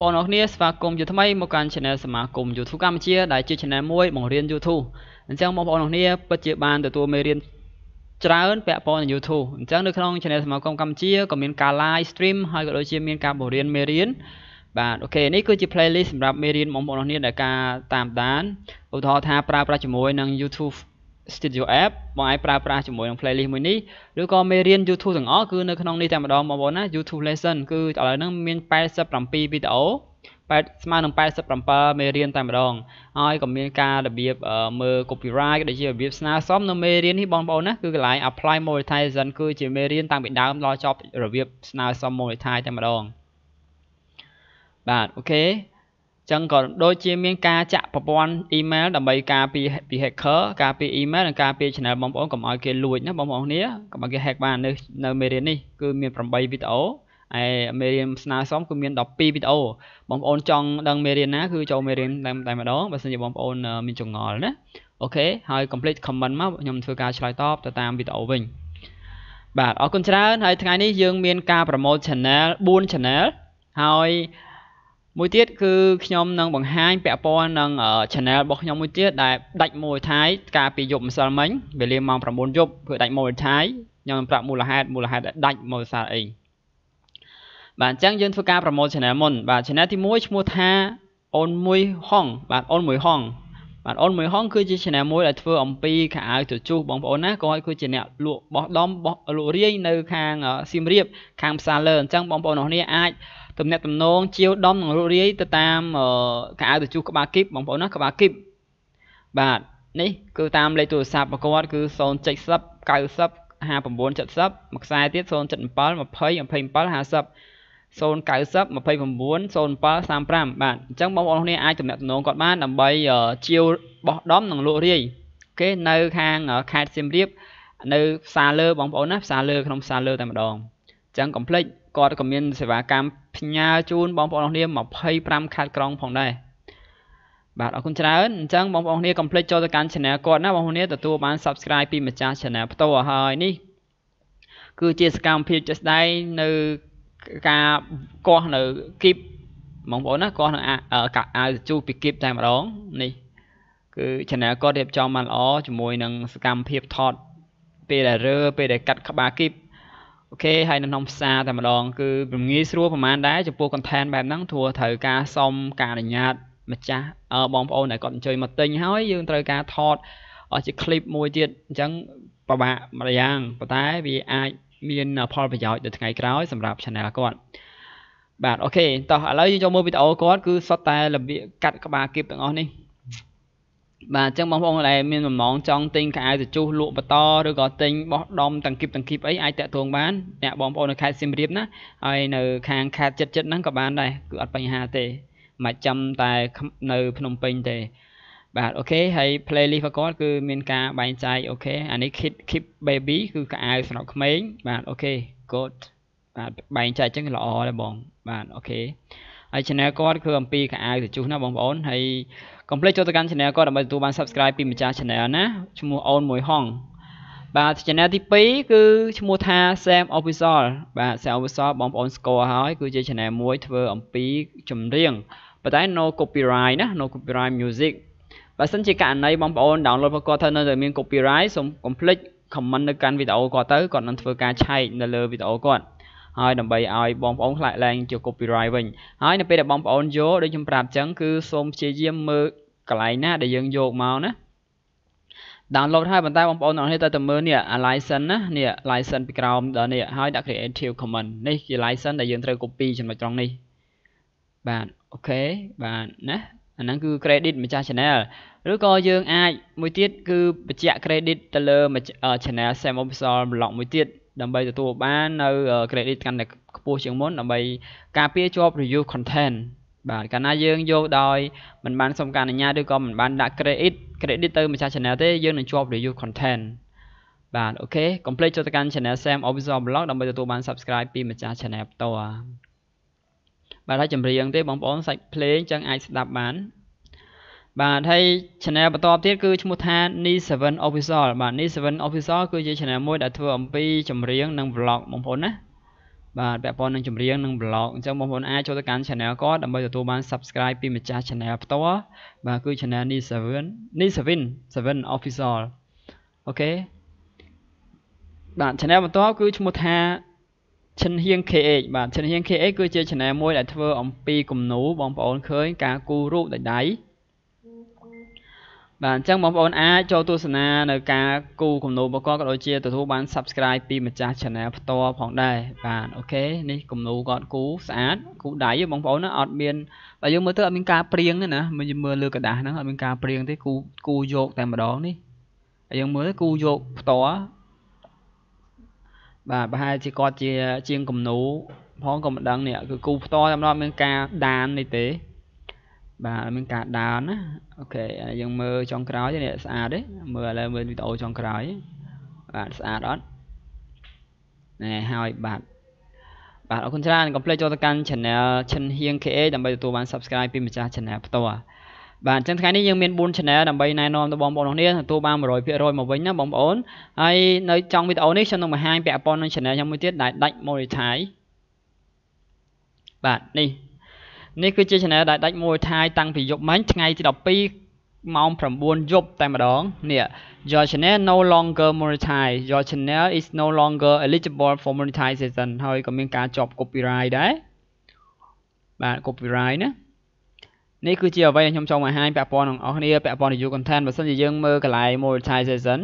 បងប្អូនគ្នាស្វាគមន៍ជាថ្មីមកកាន់ Channel សមាគម YouTube កម្ពុជា ដែលជា Channel មួយបង្រៀន YouTube អញ្ចឹងបងប្អូនគ្នាពិតជា បានទទួលមេរៀនច្រើនពាក់ព័ន្ធនឹង YouTube អញ្ចឹងនៅក្នុង Channel សមាគមកម្ពុជាក៏មានការ live stream ហើយក៏ដូចជាមានការបង្រៀនមេរៀនបាទអូខេនេះគឺជា playlist សម្រាប់មេរៀនបងប្អូនគ្នាដែលការតាមដានឧទាហរណ៍ថាប្រើប្រាស់ជាមួយនឹង YouTube Studio App បងអាចប្រើប្រាស់ជាមួយនឹង playlist មួយនេះឬក៏មេរៀន YouTube ទាំងអស់គឺនៅក្នុងនេះតែម្ដងបងប្អូនណា YouTube Lesson គឺឥឡូវហ្នឹងមាន87វីដេអូ8ស្មើនឹង87មេរៀនតែម្ដងហើយក៏មានការរបៀបមើល copyright ដូចជារបៀបស្នើសុំនៅមេរៀននេះបងប្អូនណាគឺកន្លែង apply monetization គឺជាមេរៀនតាំងពីដើមដល់ចប់របៀបស្នើសុំ monetize តែម្ដងបាទអូខេចឹងក៏ដូចជាមានការចាក់ប្រព័ន្ធ email ដើម្បីការពារពី hacker ការពារ email និងការពារ channel បងប្អូនកុំឲ្យគេលួចណាបងប្អូនគ្នាកុំឲ្យគេ hack បាននៅនៅមេរៀននេះគឺមាន8វីដេអូឯមេរៀនស្នើសុំគឺមាន12វីដេអូបងប្អូនចង់ដឹងមេរៀនណា គឺចូលមេរៀនតែម្ដងបើសិនជាបងប្អូនមានចងល់ណាអូខេហើយ complete comment មកខ្ញុំធ្វើការឆ្លើយតបទៅតាមវីដេអូវិញបាទអរគុណច្រើនហើយថ្ងៃនេះយើងមានការប្រម៉ូទ channel 4 channel ហើយមួយទៀតគឺខ្ញុំនឹងបង្ហាញពាក់ព័ន្ធនឹង channel របស់ខ្ញុំមួយទៀតដែលដាច់ Muay Thai កាលពីយប់ម្សិលមិញវេលាម៉ោង9យប់គឺដាច់ Muay Thai ខ្ញុំនឹងប្រាប់មូលហេតុមូលហេតុដែលដាច់ Muay Thai អីបាទអញ្ចឹងយើងធ្វើការប្រមូល channel មុនបាទ channel ទី1ឈ្មោះថាអូនមួយហងបាទអូនមួយហងបាទអូនមួយហងគឺជា channel មួយដែលធ្វើអំពីខោអាវជជុះបងប្អូនណាគាត់គឺជាអ្នកលក់បោះដំបោះលក់រាយនៅខាងសៀមរាប ខាងផ្សារលើអញ្ចឹងបងប្អូនអរគ្នាអាចទំនាក់ទំនងជាវដំនិងរុរាយទៅតាមកៅអៅទៅជួក្បាលគីបបងប្អូនណាក្បាលគីបបាទនេះគឺតាមលេខទូរស័ព្ទរបស់គាត់គឺ070 90 5970មួយខ្សែទៀត077 20 27 50 090 29 07 35បាទអញ្ចឹងបងប្អូនគ្នាអាចទំនាក់ទំនងគាត់បានដើម្បីជាវបោះដំនិងលក់រាយអូខេនៅខាងខេត្តសៀមរាបនៅផ្សារលើបងប្អូនណាផ្សារលើក្នុងផ្សារលើតែម្ដងចឹងកុំភ្លេចគាត់ក៏មានសេវាកម្មផ្ញើជូនបងប្អូនអរគ្នា25ខេត្តក្រុងផងដែរបាទអរគុណច្រើនអញ្ចឹងបងប្អូនគ្នាកុំភ្លេចចូលទៅកាន់ channel គាត់ណាបងប្អូនគ្នាទទួលបាន subscribe ពីម្ចាស់ channel ផ្ទាល់ហើយនេះគឺជាសកម្មភាពជាក់ស្ដែងនៅការកោះនៅគីបបងប្អូនណាកោះនៅកាអាវជូពីគីបតែម្ដងនេះគឺ channel គាត់រៀបចំបានល្អជាមួយនឹងសកម្មភាពថត ពេលដែលរើពេលដែលកាត់ក្បាលគីបអូខេហើយនៅក្នុងភាសាតែម្ដងគឺវាងាយស្រួលប្រហែលដែរចំពោះ content បែបហ្នឹងធ្វើត្រូវការសុំការអនុញ្ញាតម្ចាស់បងប្អូនដែលគាត់អញ្ជើញមកទិញហើយយើងត្រូវការថតជា clip មួយទៀតអញ្ចឹងពិបាកម្យ៉ាងប៉ុន្តែវាអាចមានផលប្រយោជន៍ដល់ថ្ងៃក្រោយ សម្រាប់ channel គាត់បាទអូខេតោះឥឡូវយើងចូលមើលវីដេអូគាត់គឺសុទ្ធតែរបៀបកាត់ក្បាលគៀបទាំងអស់នេះបាទអញ្ចឹងបងប្អូនដែលមានបំណងចង់ទិញខោអាវទៅជុះលក់បន្តឬក៏ទិញបោះដុំតាំងគីបតាំងគីបអីអាចតាក់ទងបានអ្នកបងប្អូននៅខេត្តសៀមរាបណាហើយនៅខាងខេត្តចិត្តចិត្តហ្នឹងក៏បានដែរគឺអត់បញ្ហាទេមិនចាំតែនៅភ្នំពេញទេបាទអូខេហើយ playlist របស់គាត់គឺមានការបែងចែកអូខេអានេះ Kid Keep Baby គឺកៅអៅសម្រាប់ក្មេងបាទអូខេ good បាទបែងចែកអញ្ចឹងល្អដែរបងបាទអូខេហើយ channel គាត់គឺអំពីខោអាវទៅជុះណាបងប្អូនហើយកុំភ្លេចចូលទៅកាន់ channel គាត់ដើម្បីទទួលបាន subscribe ពីម្ចាស់ channel ណាឈ្មោះអូនមួយហងបាទ channel ទី2គឺឈ្មោះថា Sam Official បាទ Sam Official បងប្អូនស្គាល់ហើយគឺជា channel មួយធ្វើអំពីចម្រៀងប៉ុន្តែ no copyright ណា no copyright music បើសិនជាករណីបងប្អូន download របស់គាត់ទៅនៅតែមាន copyright សូមកុំភ្លេច comment នៅកាន់វីដេអូគាត់ទៅគាត់នឹងធ្វើការឆែកនៅលើវីដេអូគាត់ហើយដើម្បីឲ្យបងប្អូនខ្លាចឡើងជា copyright វិញហើយនៅពេលដែលបងប្អូនយកដូចខ្ញុំប្រាប់ចឹងគឺសូមព្យាយាមមើលកន្លែងណាដែលយើងយកមកណា download ហើយប៉ុន្តែបងប្អូនអរនេះតែតែមើលនេះ license ណានេះ license ពីក្រោមដល់នេះហើយដាក់ creative common នេះជា license ដែលយើងត្រូវ copy ចំណុចត្រង់នេះបាទអូខេបាទណាអាហ្នឹងគឺ credit ម្ចាស់ channel ឬក៏យើងអាចមួយទៀតគឺបញ្ជាក់ credit ទៅលើ channel Sam Official Blog មួយទៀតដើម្បីទទួលបាននៅ credit កាន់តែខ្ពស់ជាងមុនដើម្បីការពារជាប់ review content បាទកាលណាយើងយកដោយមិនបានសុំការអនុញ្ញាតឬក៏មិនបានដាក់ credit credit ទៅម្ចាស់ channel ទេយើងនឹងជាប់ review content បាទអូខេ complete ចូលទៅកាន់ channel Sam Official Blog ដើម្បីទទួលបាន subscribe ពីម្ចាស់ channel ផ្ទាល់បាទហើយចម្រៀងទេបងប្អូនសាច់ភ្លេងចឹងអាចស្ដាប់បានបាទហើយ channel បន្តទៀតគឺឈ្មោះថា Ni7 Official បាទ Ni7 Official គឺជា channel មួយដែលធ្វើ អំពីចម្រៀងនិង vlog បងប្អូនណាបាទពាក់ព័ន្ធនឹងចម្រៀងនិង blog អញ្ចឹងបងប្អូនអាចចូលទៅកាន់ channel គាត់ដើម្បីទទួលបាន subscribe ពីម្ចាស់ channel ផ្ទាល់បាទគឺ channel នេះ7នេះ7 7 official អូខេបាទ channel បន្តគឺឈ្មោះថាឈិនហៀង KH បាទឈិនហៀង KH គឺជា channel មួយដែលធ្វើអំពីគំនូបងប្អូនឃើញការគូររូបដោយដៃដៃបាទអញ្ចឹងបងប្អូនអាចចូលទស្សនានៅការគូគំនូរបស់គាត់ក៏ដូចជាទទួលបាន Subscribe ពីម្ចាស់ Channel ផ្ទាល់ផងដែរបាទអូខេនេះគំនូគាត់គូស្អាតគូដៃបងប្អូនណាអត់មានតែយើងមើលទៅអត់មានការព្រៀងទេណាមិនមើលលើกระดาษហ្នឹងអត់មានការព្រៀងទេគូគូយកតែម្ដងនេះហើយយើងមើលគូយកផ្ទាល់បាទប្រហែលជាគាត់ជាជាងគំនូផងក៏មិនដឹងនេះគឺគូផ្ទាល់តែម្ដងមានការដាននេះទេបាទមានការដោនណាអូខេយើងមើលចុងក្រោយនេះស្អាតទេមើលឥឡូវមើលវីដេអូចុងក្រោយបាទស្អាតអត់ណែហើយបាទបាទអរគុណច្រើនកុំភ្លេចចូលទៅកាន់ channel ឈិនហៀង KA ដើម្បីទទួលបាន subscribe ពីម្ចាស់ channel ផ្ទាល់បាទអញ្ចឹងថ្ងៃនេះយើងមាន4 channel ដើម្បីណែនាំទៅបងប្អូនអរគ្នាទទួលបាន100%មកវិញណាបងប្អូនហើយនៅចុងវីដេអូនេះខ្ញុំនឹងបង្ហាញពាក់ព័ន្ធនឹង channel ខ្ញុំមួយទៀតដែលដាច់ monetize បាទនេះនេះគឺជា channel ដែលដាច់មួយថៃតាំងពីយប់មិញថ្ងៃទី12ម៉ោង9យប់តែម្ដងនេះ your channel no longer monetized your channel is no longer eligible for monetization ហើយក៏មានការជាប់ copyright ដែរបាទ copyright ណានេះគឺជាអ្វីដែលខ្ញុំចង់បង្ហាញពាក់ព័ន្ធនឹងអស់គ្នាពាក់ព័ន្ធ review content បើសិនជាយើងមើលកន្លែង monetization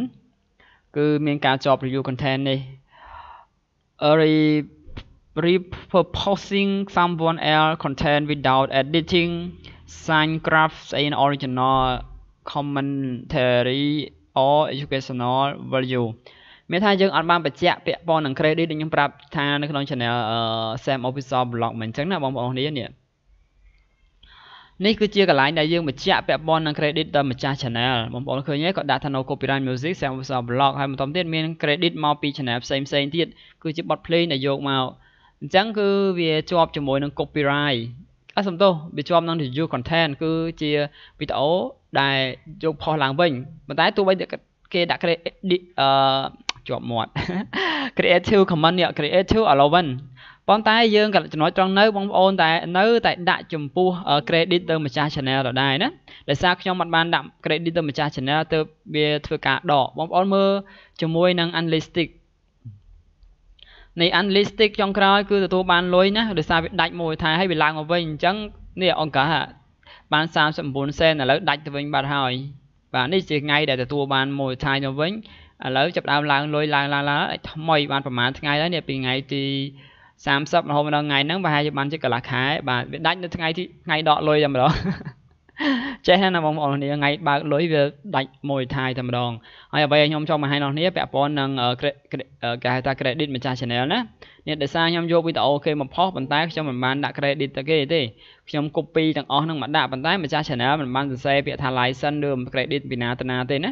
គឺមានការជាប់ review content នេះ early repurposing someone else content without editing, sign graphs in original commentary or educational value មានថាយើងអត់បានបញ្ជាក់ពាក់ព័ន្ធនឹង credit ដែលខ្ញុំប្រាប់ថានៅក្នុង channel Sam Official Blog មិនអញ្ចឹងណាបងប្អូនគ្នានេះនេះគឺជាកន្លែងដែលយើងបញ្ជាក់ពាក់ព័ន្ធនឹង credit ដល់ម្ចាស់ channel បងប្អូនឃើញទេគាត់ដាក់ថា no copyright music Sam Official Blog ហើយបន្តទៀតមាន credit មកពី channel ផ្សេងៗទៀតគឺជាបទភ្លេងដែលយកមកអញ្ចឹងគឺវាជាប់ជាមួយនឹង copyright អសំទោសវាជាប់នឹង review content គឺជាវីដេអូដែលយកផុសឡើងវិញប៉ុន្តែទោះបីគេដាក់ create អឺជាប់មាត់ creative commons នេះ creative allowance ប៉ុន្តែយើងក៏ចំណុចត្រង់នៅបងប្អូនតែនៅតែដាក់ចំពោះ credit ទៅម្ចាស់ channel ដដែលណាដោយសារខ្ញុំមិនបានដាក់ credit ទៅម្ចាស់ channel ទើបវាធ្វើការដកបងប្អូនមើលជាមួយនឹង unlisted នៃ unlistic ចុងក្រោយគឺទទួលបានលុយណាដោយសារវាដាច់មូលដ្ឋានហើយវាឡើងមកវិញអញ្ចឹងនេះអង្គការបាន39សេនឥឡូវដាច់ទៅវិញបាត់ហើយបាទនេះជាថ្ងៃដែលទទួលបានមូលដ្ឋានទៅវិញឥឡូវចាប់ដើមឡើងលុយឡើងឡើងឡើងថ្មីបានប្រហែលថ្ងៃហើយនេះពីថ្ងៃទី30រហូតដល់ថ្ងៃហ្នឹងប្រហែលជាបានជិតកន្លះខែបាទវាដាច់នៅថ្ងៃទីថ្ងៃដកលុយតែម្ដងចេះណាបងប្អូនគ្នាថ្ងៃបើកលុយវាដាច់មួយថាយតែម្ដងហើយអ្វីខ្ញុំចង់បង្ហាញបងប្អូនគ្នាពាក់ព័ន្ធនឹងគេហៅថា credit ម្ចាស់ channel ណានេះដោយសារខ្ញុំយកវីដេអូគេមកផុសប៉ុន្តែខ្ញុំមិនបានដាក់ credit ទៅគេទេខ្ញុំ copy ទាំងអស់នឹងមកដាក់ប៉ុន្តែម្ចាស់ channel មិនបានសរសេរពាក្យថា license ឬ credit ពីណាទៅណាទេណា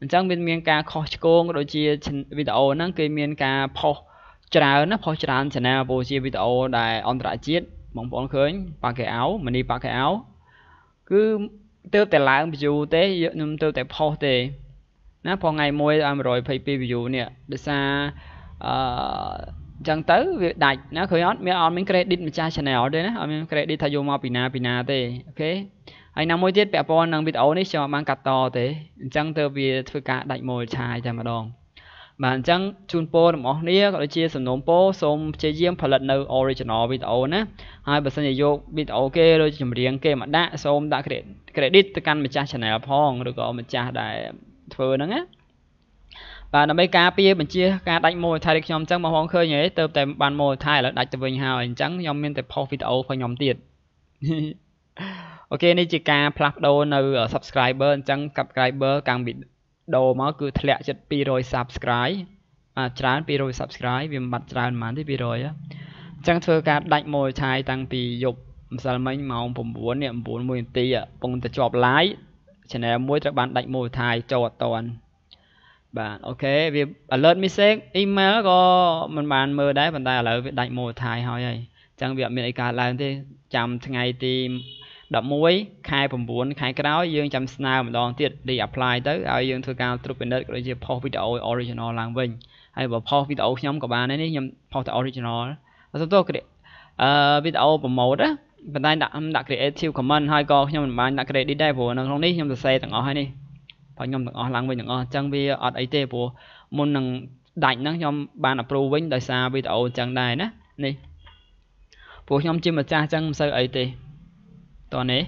អញ្ចឹងវាមានការខុសឆ្គងដូចជាវីដេអូហ្នឹងគេមានការផុសច្រើនណាផុសច្រើន channel ពោលជាវីដេអូដែលអន្តរជាតិបងប្អូនឃើញប៉ាកេអៅមនីប៉ាកេអៅគឺទើបតែឡើង view ទេខ្ញុំទើបតែផុសទេ ណាផងថ្ងៃមួយ122 view នេះដោយសារអឺចឹងទៅវាដាច់ណាឃើញអត់មានអត់មាន credit ម្ចាស់ channel ទេណាអត់មាន credit ថាយកមកពីណាពីណាទេអូខេហើយណាមួយទៀតពាក់ព័ន្ធនឹងវីដេអូនេះខ្ញុំអត់បានកាត់តទេអញ្ចឹងទៅវាធ្វើការដាច់មូលឆាយតែម្ដង បាទអញ្ចឹងជូនពររបស់គ្នាក៏ដូចជាសំណូមពរសូមព្យាយាមផលិតនៅ original វីដេអូណាហើយបើសិនជាយកវីដេអូគេឬចម្រៀងគេមកដាក់សូមដាក់ credit credit ទៅកាន់ម្ចាស់ channel ផងឬក៏ម្ចាស់ដែលធ្វើហ្នឹងណាបាទដើម្បីការពារបញ្ជា ការដាច់ monetize របស់ខ្ញុំអញ្ចឹងបងប្អូនឃើញហើយទៅតែបាន monetize ឥឡូវដាច់ទៅវិញហើយអញ្ចឹងខ្ញុំមានតែ post វីដេអូរបស់ខ្ញុំទៀតអូខេនេះជាការផ្លាស់ប្ដូរនៅ subscriber អញ្ចឹង subscriber កាន់វីដេអូមកគឺធ្លាក់ជិត200 subscribe បាទច្រើន200 subscribe វាមិនបាត់ច្រើនប៉ុន្មានទេ200អញ្ចឹងធ្វើការដាច់ monetize តាំងពីយប់ម្សិលមិញម៉ោង9នេះ9 1នាទីពងតែជាប់ live channel មួយត្រូវបានដាច់ monetize ចូលអត់តាន់បាទអូខេវា alert message email ក៏មិនបានមើលដែរប៉ុន្តែឥឡូវវាដាច់ monetize ហើយហើយអញ្ចឹងវាអត់មានអីកើតឡើងទេចាំថ្ងៃទី11ខែ9ខែក្រោយយើងចាំស្នើម្ដងទៀត re-apply ទៅឲ្យយើងធ្វើការត្រួតពិនិត្យក៏ដូចជា post វីដេអូ original ឡើងវិញហើយបើ post វីដេអូខ្ញុំក៏បានដែរនេះខ្ញុំ post តែ original បើទៅទៅអឺវីដេអូ promote ណាបណ្ដាញដាក់ដាក់ creative common ហើយក៏ខ្ញុំមិនបានដាក់ credit ដែរព្រោះនៅក្នុងនេះខ្ញុំសរសេរទាំងអស់ហើយនេះព្រោះខ្ញុំទាំងអស់ឡើងវិញទាំងអស់អញ្ចឹងវាអត់អីទេព្រោះមុននឹងដាច់ហ្នឹងខ្ញុំបាន approve វិញដោយសារវីដេអូអញ្ចឹងដែរណានេះព្រោះខ្ញុំជាម្ចាស់អញ្ចឹងមិនសូវអីទេតោះនេះ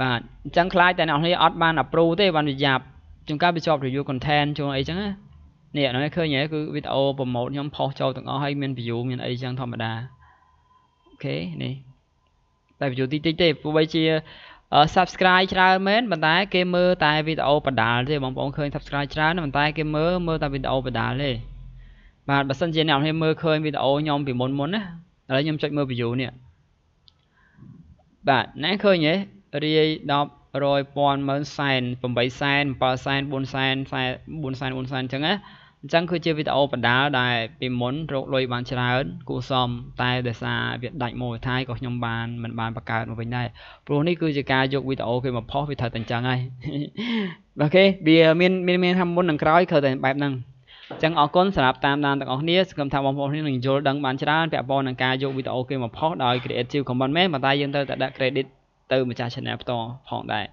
បាទអញ្ចឹងខ្លាចតែអ្នកនរអត់បាន approve ទេបានវាយ៉ាប់ជួនកាលវាជាប់ review content ជួនអីចឹងណានេះអ្នកនរឃើញហ៎គឺវីដេអូ promote ខ្ញុំផុសចូលទាំងអស់ហើយមាន view មានអីចឹងធម្មតាអូខេនេះតែវីដេអូតិចតិចទេព្រោះបីជា subscribe ច្រើនមែនប៉ុន្តែគេមើលតែវីដេអូបដាលទេបងប្អូនឃើញ subscribe ច្រើនប៉ុន្តែគេមើលមើលតែវីដេអូបដាលទេបាទបើសិនជាអ្នកនរមើលឃើញវីដេអូខ្ញុំពីមុនមុនណាឥឡូវខ្ញុំចុចមើល view នេះបាទអ្នកឃើញទេរាយ10រយពាន់ម៉ឺនសែន8សែន7សែន4សែន4សែន4សែនអញ្ចឹងណាអញ្ចឹងគឺជាវីដេអូបណ្ដាលដែលពីមុនរកលុយបានច្រើនគួសមតែដោយសារវាដាច់មូលដ្ឋានក៏ខ្ញុំបានមិនបានបង្កើតមកវិញដែរព្រោះនេះគឺជាការយកវីដេអូគេមកផុសវាត្រូវតែអញ្ចឹងហើយអូខេវាមានមានមានថាមុននិងក្រោយគឺតែបែបហ្នឹងអញ្ចឹងអរគុណសម្រាប់តាមដានទាំងអស់គ្នាសង្ឃឹមថាបងប្អូននឹងយល់ដឹងបានច្រើនពាក់ព័ន្ធនឹងការយកវីដេអូគេមកផុសដោយ Creative Commons មែនប៉ុន្តែយើងត្រូវតែដាក់ credit ទៅម្ចាស់ channel ផ្ទាល់ផងដែរ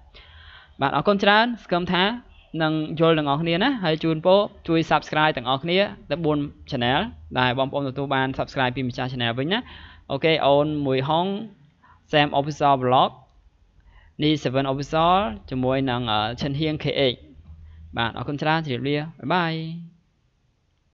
បាទអរគុណច្រើនសង្ឃឹមថានឹងយល់ទាំងអស់គ្នាណាហើយជូនពរជួយ subscribe ទាំងអស់គ្នាដល់4 channel ដែលបងប្អូនទទួលបាន subscribe ពីម្ចាស់ channel វិញណាអូខេអូនមួយហង Sam Officer Vlog នេះ7 Officer ជាមួយនឹង Chen Hieng KX បាទអរគុណច្រើនជម្រាបលាបាយបាយ